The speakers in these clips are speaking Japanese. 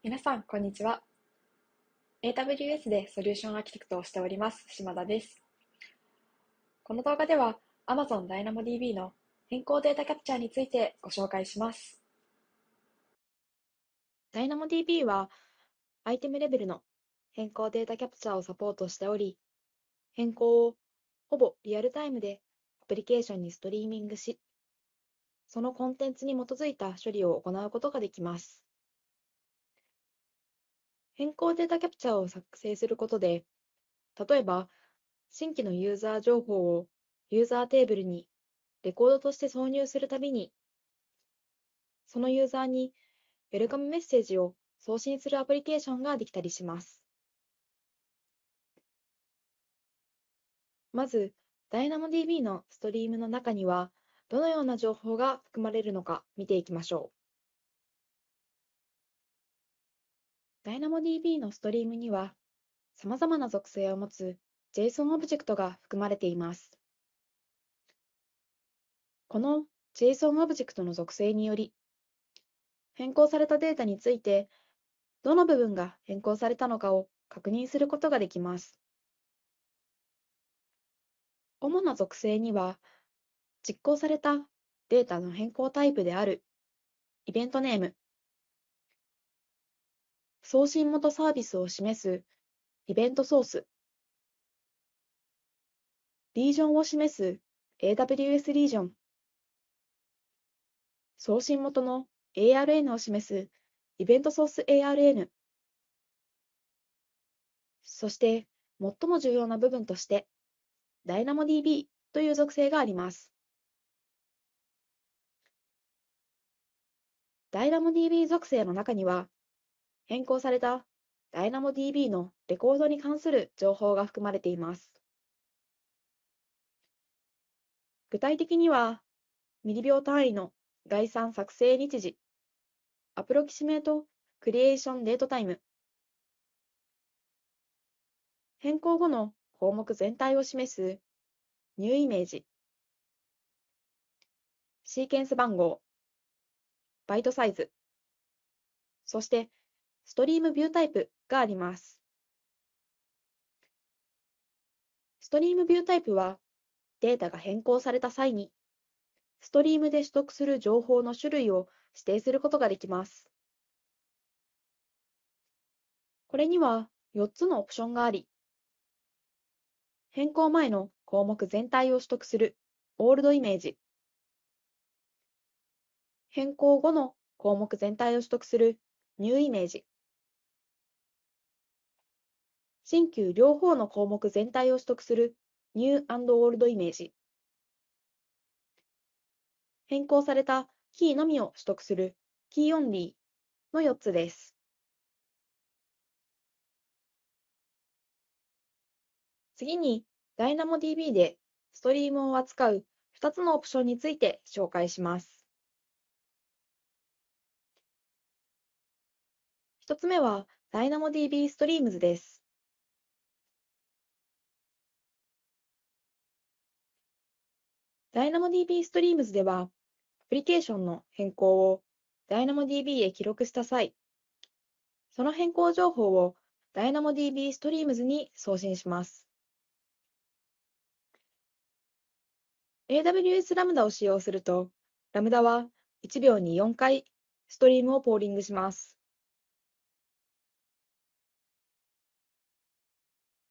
皆さん、こんにちは。AWS でソリューションアーキテクトをしております、島田です。この動画では Amazon DynamoDB の変更データキャプチャーについてご紹介します。DynamoDB はアイテムレベルの変更データキャプチャーをサポートしており、変更をほぼリアルタイムでアプリケーションにストリーミングし、そのコンテンツに基づいた処理を行うことができます。変更データキャプチャーを作成することで、例えば、新規のユーザー情報をユーザーテーブルにレコードとして挿入するたびに、そのユーザーにウェルカムメッセージを送信するアプリケーションができたりします。まず、DynamoDB のストリームの中には、どのような情報が含まれるのか見ていきましょう。DynamoDB のストリームには、様々な属性を持つ JSON オブジェクトが含まれています。この JSON オブジェクトの属性により、変更されたデータについて、どの部分が変更されたのかを確認することができます。主な属性には、実行されたデータの変更タイプであるイベントネーム、送信元サービスを示すイベントソース、リージョンを示す AWS リージョン、送信元の ARN を示すイベントソース ARN、そして最も重要な部分として DynamoDB という属性があります。DynamoDB 属性の中には変更された DynamoDB のレコードに関する情報が含まれています。具体的には、ミリ秒単位の概算作成日時、アプロキシメートクリエーションデートタイム、変更後の項目全体を示すニューイメージ、シーケンス番号、バイトサイズ、そしてストリームビュータイプがあります。ストリームビュータイプは、データが変更された際に、ストリームで取得する情報の種類を指定することができます。これには4つのオプションがあり、変更前の項目全体を取得するオールドイメージ、変更後の項目全体を取得するニューイメージ、新旧両方の項目全体を取得する New and Old イメージ。変更されたキーのみを取得するキーオンリーの4つです。次に DynamoDB でストリームを扱う2つのオプションについて紹介します。1つ目は DynamoDB Streams です。DynamoDB Streams では、アプリケーションの変更を DynamoDB へ記録した際、その変更情報を DynamoDB Streams に送信します。AWS ラムダを使用すると、ラムダは1秒に4回ストリームをポーリングします。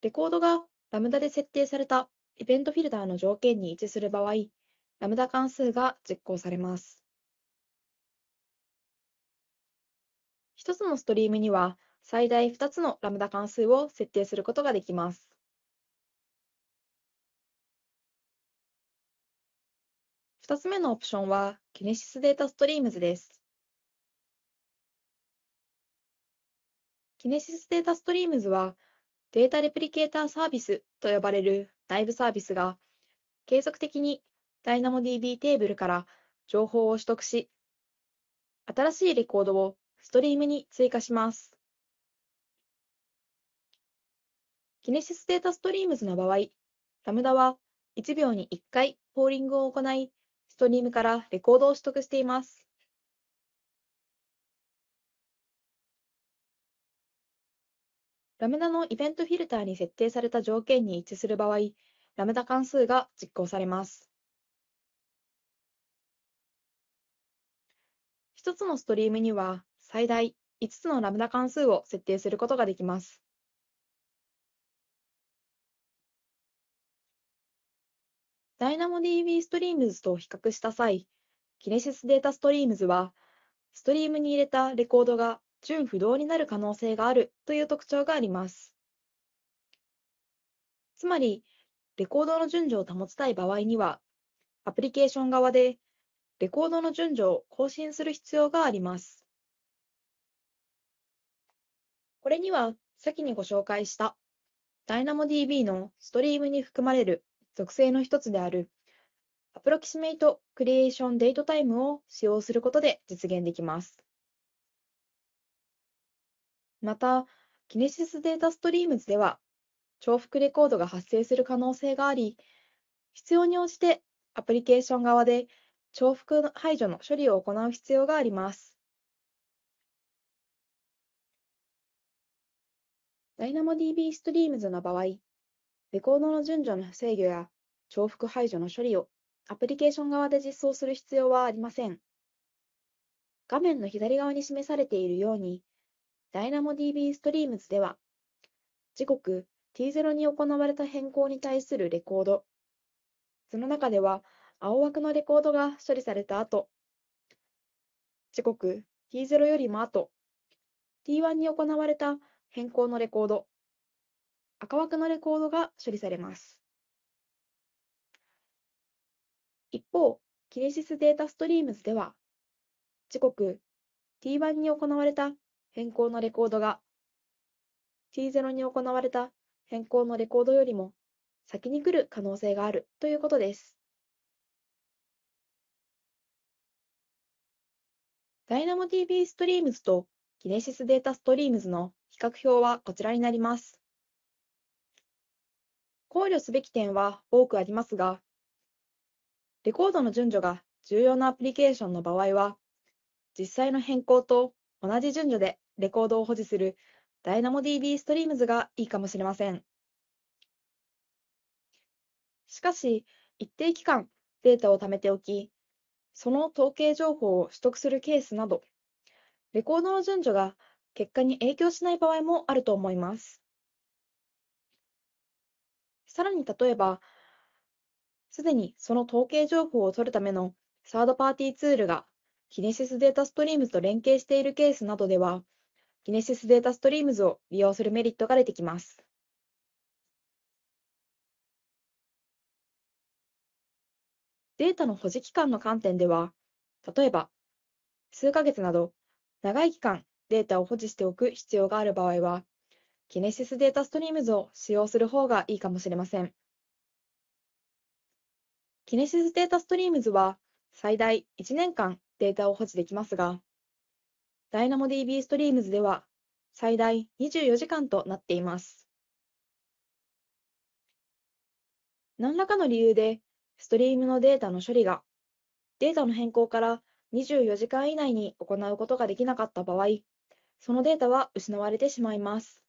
レコードがラムダで設定されたイベントフィルターの条件に一致する場合、ラムダ関数が実行されます。一つのストリームには最大2つのラムダ関数を設定することができます。2つ目のオプションは、キネシスデータストリームズです。キネシスデータストリームズは、データレプリケーターサービスと呼ばれるライブサービスが、継続的に DynamoDB テーブルから情報を取得し、新しいレコードをストリームに追加します。キネシスデータストリームズの場合、ラムダは1秒に1回ポーリングを行い、ストリームからレコードを取得しています。ラムダのイベントフィルターに設定された条件に一致する場合、ラムダ関数が実行されます。1つのストリームには最大5つのラムダ関数を設定することができます。DynamoDB ストリームズと比較した際、Kinesis Data Streams は、ストリームに入れたレコードが純不動になる可能性があるという特徴があります。つまり、レコードの順序を保ちたい場合には、アプリケーション側でレコードの順序を更新する必要があります。これには、先にご紹介した DynamoDB のストリームに含まれる属性の一つであるアプロキシメイト・クリエーション・デートタイムを使用することで実現できます。また、キネシスデータストリームズでは、重複レコードが発生する可能性があり、必要に応じてアプリケーション側で重複排除の処理を行う必要があります。DynamoDB Streams の場合、レコードの順序の制御や重複排除の処理をアプリケーション側で実装する必要はありません。画面の左側に示されているように、DynamoDB ストリームズでは、時刻 T0 に行われた変更に対するレコード、その中では青枠のレコードが処理された後、時刻 T0 よりも後、T1 に行われた変更のレコード、赤枠のレコードが処理されます。一方、キネシスデータストリームズでは、時刻 T1 に行われた変更のレコードが t0 に行われた変更のレコードよりも先に来る可能性があるということです。DynamoDB Streams と Kinesis Data Streams の比較表はこちらになります。考慮すべき点は多くありますが、レコードの順序が重要なアプリケーションの場合は、実際の変更と同じ順序でレコードを保持するダイナモ d b ストリームズがいいかもしれません。しかし、一定期間データを貯めておき、その統計情報を取得するケースなど、レコードの順序が結果に影響しない場合もあると思います。さらに例えば、すでにその統計情報を取るためのサードパーティーツールがキネシスデータストリームと連携しているケースなどでは、Kinesis Data Streams を利用するメリットが出てきます。データの保持期間の観点では、例えば、数ヶ月など、長い期間データを保持しておく必要がある場合は、Kinesis Data Streams を使用する方がいいかもしれません。Kinesis Data Streams は最大1年間データを保持できますが、ダイナ a m d b ストリームズでは最大24時間となっています。何らかの理由でストリームのデータの処理がデータの変更から24時間以内に行うことができなかった場合、そのデータは失われてしまいます。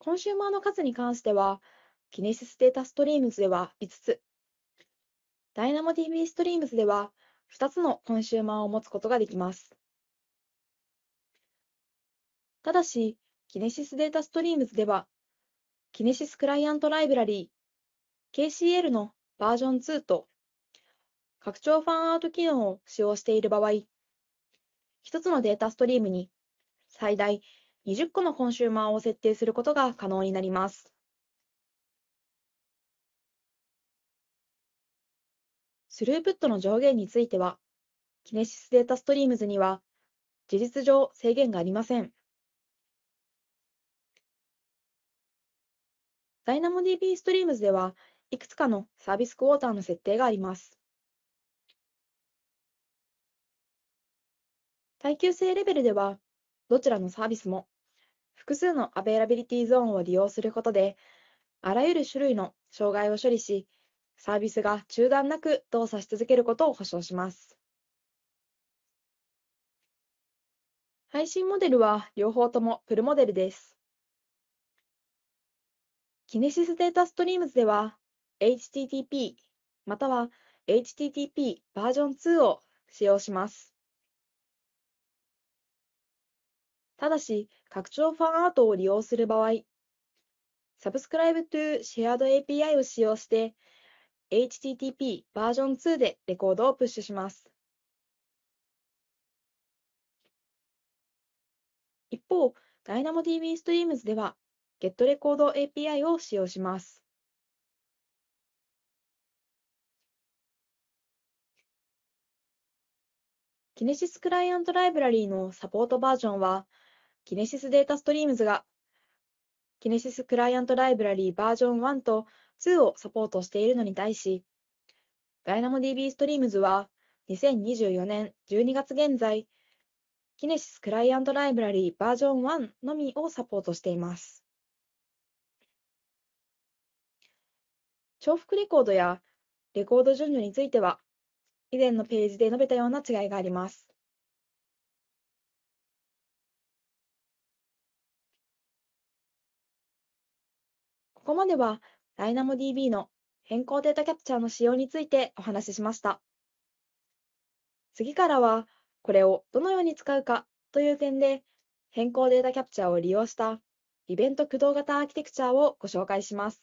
コンシューマーの数に関しては、キネシスデータストリームズでは5つ、ダイナモ TV ストリームズでは、2つのコンシューマーを持つことができます。ただし、キネシスデータストリームズでは、キネシスクライアントライブラリー、KCL のバージョン2と、拡張ファンアート機能を使用している場合、1つのデータストリームに最大20個のコンシューマーを設定することが可能になります。スループットの上限については、キネシスデータストリームズには、事実上制限がありません。DynamoDB ストリームズでは、いくつかのサービスクォーターの設定があります。耐久性レベルでは、どちらのサービスも複数のアベイラビリティゾーンを利用することで、あらゆる種類の障害を処理し、サービスが中断なく動作し続けることを保証します。配信モデルは両方ともプルモデルです。キネシスデータストリームズでは HTTP または HTTP バージョン2を使用します。ただし、拡張ファンアートを利用する場合、Subscribe to Shared API を使用して http バージョン2でレコードをプッシュします。一方、DynamoDB Streams では GetRecord API を使用します。キネシスクライアントライブラリーのサポートバージョンは、キネシスデータストリームズが、キネシスクライアントライブラリーバージョン1と2をサポートしているのに対し、DynamoDB Streams は2024年12月現在、k i n キネシスクライアントライブラリーバージョン1のみをサポートしています。重複レコードやレコード順序については、以前のページで述べたような違いがあります。ここまでは DynamoDB の変更データキャプチャーの使用についてお話ししました。次からは、これをどのように使うかという点で、変更データキャプチャーを利用したイベント駆動型アーキテクチャをご紹介します。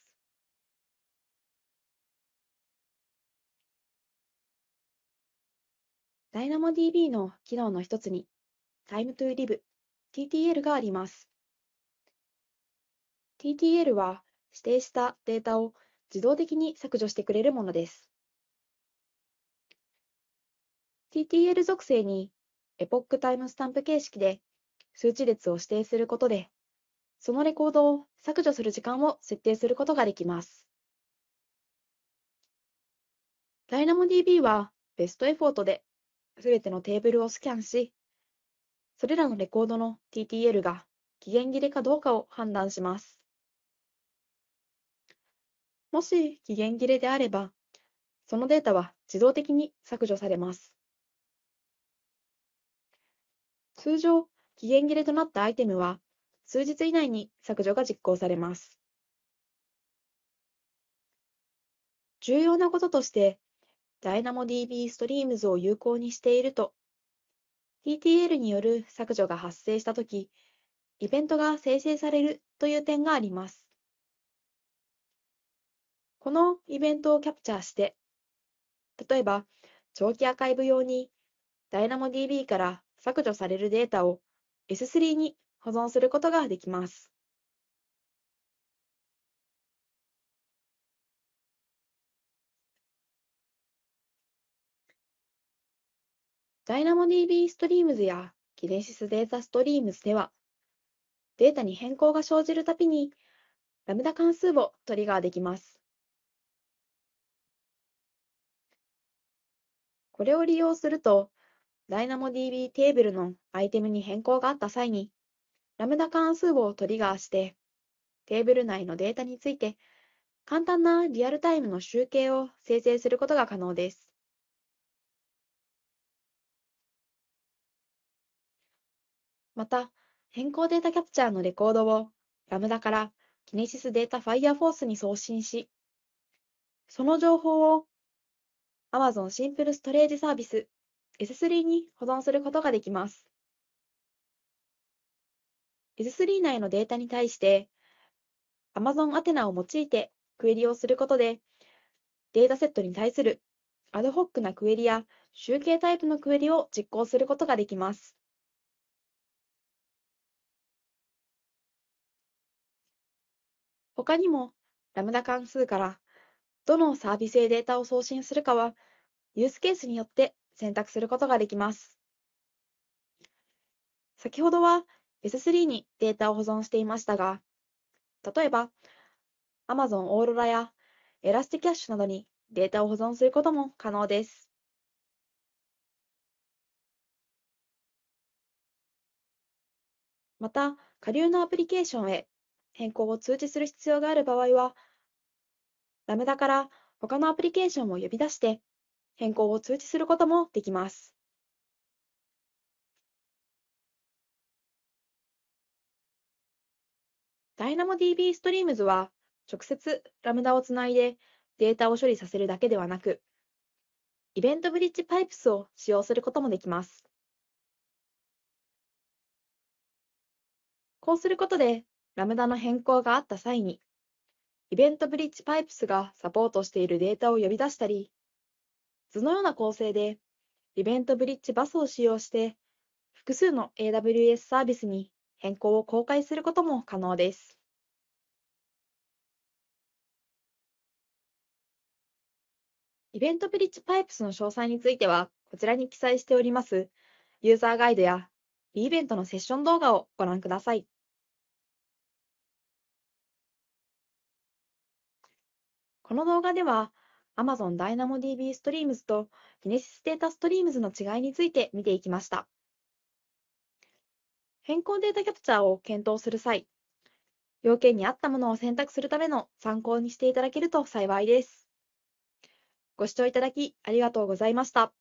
DynamoDB の機能の一つに Time to Live TTL があります。TTL は指定したデータを自動的に削除してくれるものです。TTL 属性にエポックタイムスタンプ形式で数値列を指定することで、そのレコードを削除する時間を設定することができます。DynamoDB はベストエフォートで全てのテーブルをスキャンし、それらのレコードの TTL が期限切れかどうかを判断します。もし期限切れであれば、そのデータは自動的に削除されます。通常、期限切れとなったアイテムは、数日以内に削除が実行されます。重要なこととして、DynamoDB Streams を有効にしていると、TTL による削除が発生したとき、イベントが生成されるという点があります。このイベントをキャプチャーして、例えば、長期アーカイブ用に DynamoDB から削除されるデータを S3 に保存することができます。DynamoDB ストリームズや e n s i s Data Streams では、データに変更が生じるたびに、ラムダ関数をトリガーできます。これを利用すると、DynamoDB テーブルのアイテムに変更があった際に、ラムダ関数をトリガーして、テーブル内のデータについて、簡単なリアルタイムの集計を生成することが可能です。また、変更データキャプチャーのレコードをラムダから Kinesis Data Fireforce に送信し、その情報を Amazon シンプルストレージサービス S3 に保存することができます。S3 内のデータに対して Amazon アテナを用いてクエリをすることでデータセットに対するアドホックなクエリや集計タイプのクエリを実行することができます。他にもラムダ関数からどのサービスへデータを送信するかは、ユースケースによって選択することができます。先ほどは S3 にデータを保存していましたが、例えば Amazon オーロラやエラスティキャッシュなどにデータを保存することも可能です。また、下流のアプリケーションへ変更を通知する必要がある場合は、ラムダから他のアプリケーションを呼び出して、変更を通知することもできます。DynamoDB Streams は、直接ラムダをつないでデータを処理させるだけではなく、イベントブリッジパイプスを使用することもできます。こうすることで、ラムダの変更があった際に、イベントブリッジパイプスがサポートしているデータを呼び出したり、図のような構成で、イベントブリッジバスを使用して、複数の AWS サービスに変更を公開することも可能です。イベントブリッジパイプスの詳細については、こちらに記載しております、ユーザーガイドや、イベントのセッション動画をご覧ください。この動画では Amazon DynamoDB Streams と Kinesis Data Streams の違いについて見ていきました。変更データキャプチャーを検討する際、要件に合ったものを選択するための参考にしていただけると幸いです。ご視聴いただきありがとうございました。